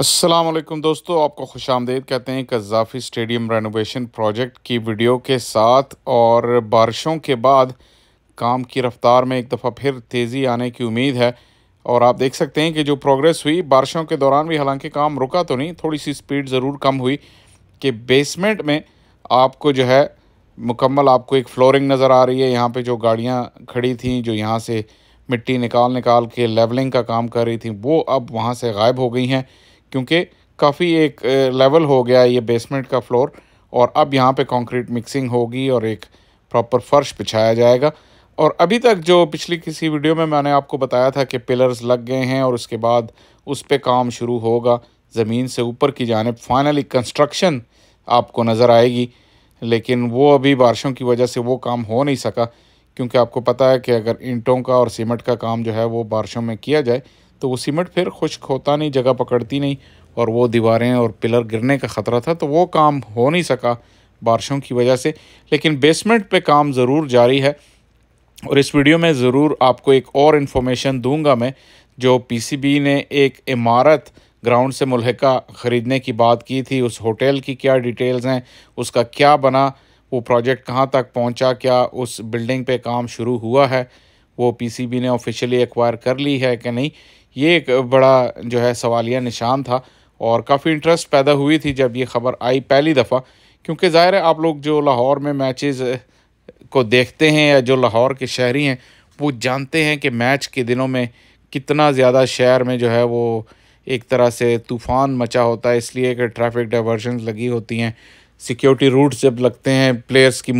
असलम दोस्तों आपको खुश आमदेद कहते हैं कज़ाफ़ी स्टेडियम रेनोवेशन प्रोजेक्ट की वीडियो के साथ और बारिशों के बाद काम की रफ्तार में एक दफ़ा फिर तेज़ी आने की उम्मीद है और आप देख सकते हैं कि जो प्रोग्रेस हुई बारिशों के दौरान भी हालांकि काम रुका तो नहीं थोड़ी सी स्पीड ज़रूर कम हुई कि बेसमेंट में आपको जो है मुकम्मल आपको एक फ्लोरिंग नज़र आ रही है यहाँ पर जो गाड़ियाँ खड़ी थी जो यहाँ से मिट्टी निकाल निकाल के लेवलिंग का काम कर रही थी वो अब वहाँ से गायब हो गई हैं क्योंकि काफ़ी एक लेवल हो गया है ये बेसमेंट का फ्लोर और अब यहाँ पे कंक्रीट मिक्सिंग होगी और एक प्रॉपर फर्श बिछाया जाएगा और अभी तक जो पिछली किसी वीडियो में मैंने आपको बताया था कि पिलर्स लग गए हैं और उसके बाद उस पर काम शुरू होगा ज़मीन से ऊपर की जानब फाइनली कंस्ट्रक्शन आपको नज़र आएगी लेकिन वो अभी बारिशों की वजह से वो काम हो नहीं सका क्योंकि आपको पता है कि अगर ईंटों का और सीमेंट का काम जो है वो बारिशों में किया जाए तो वो सीमेंट फिर खुश्क होता नहीं जगह पकड़ती नहीं और वो दीवारें और पिलर गिरने का ख़तरा था तो वो काम हो नहीं सका बारिशों की वजह से लेकिन बेसमेंट पे काम ज़रूर जारी है और इस वीडियो में ज़रूर आपको एक और इन्फॉर्मेशन दूंगा मैं जो पीसीबी ने एक इमारत ग्राउंड से मुलहका ख़रीदने की बात की थी उस होटल की क्या डिटेल्स हैं उसका क्या बना वो प्रोजेक्ट कहाँ तक पहुँचा क्या उस बिल्डिंग पर काम शुरू हुआ है वो पी ने ऑफिशियली एक्वायर कर ली है कि नहीं ये एक बड़ा जो है सवालिया निशान था और काफ़ी इंटरेस्ट पैदा हुई थी जब ये खबर आई पहली दफ़ा क्योंकि ज़ाहिर है आप लोग जो लाहौर में मैचेस को देखते हैं या जो लाहौर के शहरी हैं वो जानते हैं कि मैच के दिनों में कितना ज़्यादा शहर में जो है वो एक तरह से तूफ़ान मचा होता है इसलिए कि ट्रैफिक डाइवर्जन लगी होती हैं सिक्योरिटी रूट्स जब लगते हैं प्लेयर्स की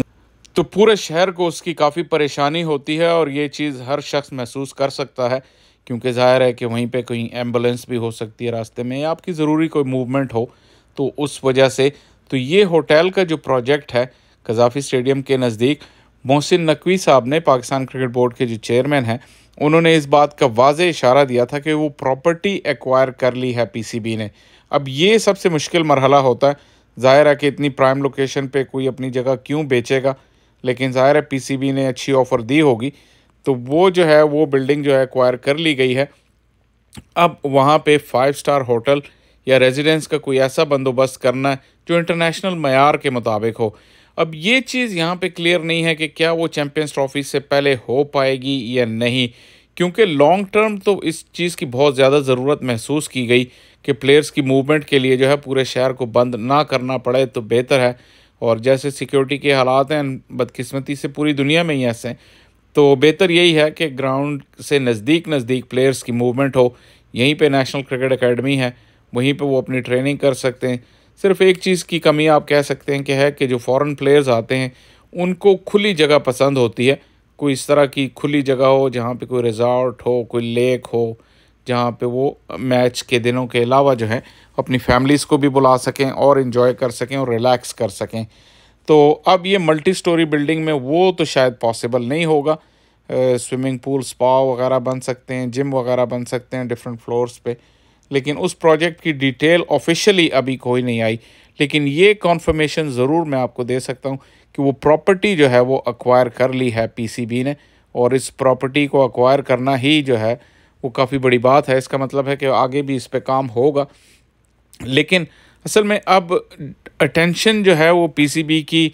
तो पूरे शहर को उसकी काफ़ी परेशानी होती है और ये चीज़ हर शख्स महसूस कर सकता है क्योंकि ज़ाहिर है कि वहीं पे कोई एम्बुलेंस भी हो सकती है रास्ते में या आपकी ज़रूरी कोई मूवमेंट हो तो उस वजह से तो ये होटल का जो प्रोजेक्ट है कजाफी स्टेडियम के नज़दीक मोहसिन नकवी साहब ने पाकिस्तान क्रिकेट बोर्ड के जो चेयरमैन हैं उन्होंने इस बात का वाज इशारा दिया था कि वो प्रॉपर्टी एक्वायर कर ली है पी ने अब ये सबसे मुश्किल मरहला होता है ज़ाहिर है कि इतनी प्राइम लोकेशन पर कोई अपनी जगह क्यों बेचेगा लेकिन ज़ाहिर है पी ने अच्छी ऑफ़र दी होगी तो वो जो है वो बिल्डिंग जो है एक्वायर कर ली गई है अब वहाँ पे फाइव स्टार होटल या रेजिडेंस का कोई ऐसा बंदोबस्त करना है जो इंटरनेशनल मैार के मुताबिक हो अब ये चीज़ यहाँ पे क्लियर नहीं है कि क्या वो चैम्पियंस ट्रॉफी से पहले हो पाएगी या नहीं क्योंकि लॉन्ग टर्म तो इस चीज़ की बहुत ज़्यादा ज़रूरत महसूस की गई कि प्लेयर्स की मूवमेंट के लिए जो है पूरे शहर को बंद ना करना पड़े तो बेहतर है और जैसे सिक्योरिटी के हालात हैं बदकिस्मती से पूरी दुनिया में ही ऐसे हैं तो बेहतर यही है कि ग्राउंड से नज़दीक नज़दीक प्लेयर्स की मूवमेंट हो यहीं पे नेशनल क्रिकेट एकेडमी है वहीं पे वो अपनी ट्रेनिंग कर सकते हैं सिर्फ एक चीज़ की कमी आप कह सकते हैं कि है कि जो फॉरेन प्लेयर्स आते हैं उनको खुली जगह पसंद होती है कोई इस तरह की खुली जगह हो जहाँ पे कोई रिजॉर्ट हो कोई लेक हो जहाँ पे वो मैच के दिनों के अलावा जो है अपनी फैमिलीज़ को भी बुला सकें और इन्जॉय कर सकें और रिलैक्स कर सकें तो अब ये मल्टी स्टोरी बिल्डिंग में वो तो शायद पॉसिबल नहीं होगा स्विमिंग पूल स्पा वगैरह बन सकते हैं जिम वगैरह बन सकते हैं डिफरेंट फ्लोर्स पे लेकिन उस प्रोजेक्ट की डिटेल ऑफिशियली अभी कोई नहीं आई लेकिन ये कॉन्फर्मेशन ज़रूर मैं आपको दे सकता हूँ कि वो प्रॉपर्टी जो है वो अक्वायर कर ली है पीसीबी ने और इस प्रॉपर्टी को अक्वायर करना ही जो है वो काफ़ी बड़ी बात है इसका मतलब है कि आगे भी इस पर काम होगा लेकिन असल में अब अटेंशन जो है वो पीसीबी की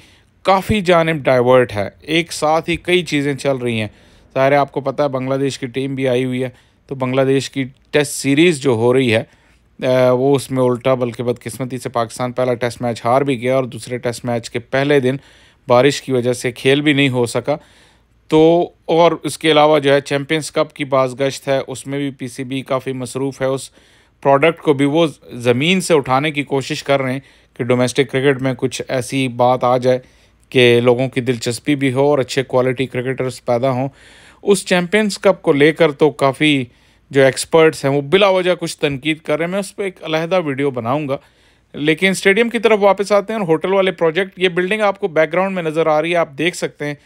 काफ़ी जानब डाइवर्ट है एक साथ ही कई चीज़ें चल रही हैं ज़ाहिर आपको पता है बांग्लादेश की टीम भी आई हुई है तो बांग्लादेश की टेस्ट सीरीज़ जो हो रही है वो उसमें उल्टा बल्कि बदकस्मती से पाकिस्तान पहला टेस्ट मैच हार भी गया और दूसरे टेस्ट मैच के पहले दिन बारिश की वजह से खेल भी नहीं हो सका तो और इसके अलावा जो है चैम्पियंस कप की बाजगश्त है उसमें भी पीसीबी काफ़ी मसरूफ़ है उस प्रोडक्ट को भी वो ज़मीन से उठाने की कोशिश कर रहे हैं कि डोमेस्टिक क्रिकेट में कुछ ऐसी बात आ जाए कि लोगों की दिलचस्पी भी हो और अच्छे क्वालिटी क्रिकेटर्स पैदा हों उस चैम्पियंस कप को लेकर तो काफ़ी जो एक्सपर्ट्स हैं वो बिला वजह कुछ तनकीद कर रहे हैं मैं उस पर एक अलहदा वीडियो बनाऊँगा लेकिन स्टेडियम की तरफ वापस आते हैं और होटल वाले प्रोजेक्ट ये बिल्डिंग आपको बैकग्राउंड में नज़र आ रही है आप देख सकते हैं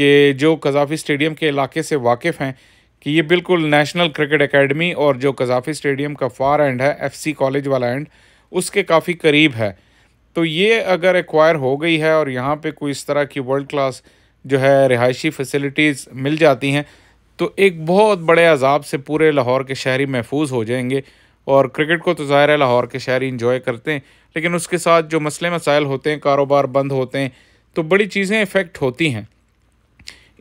कि जो कजाफी स्टेडियम के इलाके से वाकिफ़ हैं कि ये बिल्कुल नेशनल क्रिकेट एकेडमी और जो कजाफी स्टेडियम का फार एंड है एफसी कॉलेज वाला एंड उसके काफ़ी करीब है तो ये अगर एक्वायर हो गई है और यहाँ पे कोई इस तरह की वर्ल्ड क्लास जो है रिहायशी फैसिलिटीज़ मिल जाती हैं तो एक बहुत बड़े अजाब से पूरे लाहौर के शहरी महफूज हो जाएंगे और क्रिकेट को तो ज़ाहिर है लाहौर के शहरी इंजॉय करते हैं लेकिन उसके साथ जो मसले मसाइल होते हैं कारोबार बंद होते हैं तो बड़ी चीज़ें इफ़ेक्ट होती हैं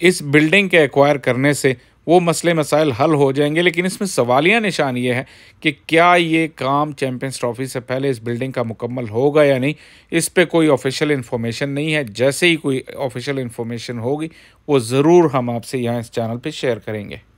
इस बिल्डिंग के एक्वायर करने से वो मसले मसाइल हल हो जाएंगे लेकिन इसमें सवालिया निशान ये है कि क्या ये काम चैम्पियंस ट्रॉफी से पहले इस बिल्डिंग का मुकम्मल होगा या नहीं इस पर कोई ऑफिशियल इन्फॉर्मेशन नहीं है जैसे ही कोई ऑफिशियल इन्फॉर्मेशन होगी वो ज़रूर हम आपसे यहाँ इस चैनल पर शेयर करेंगे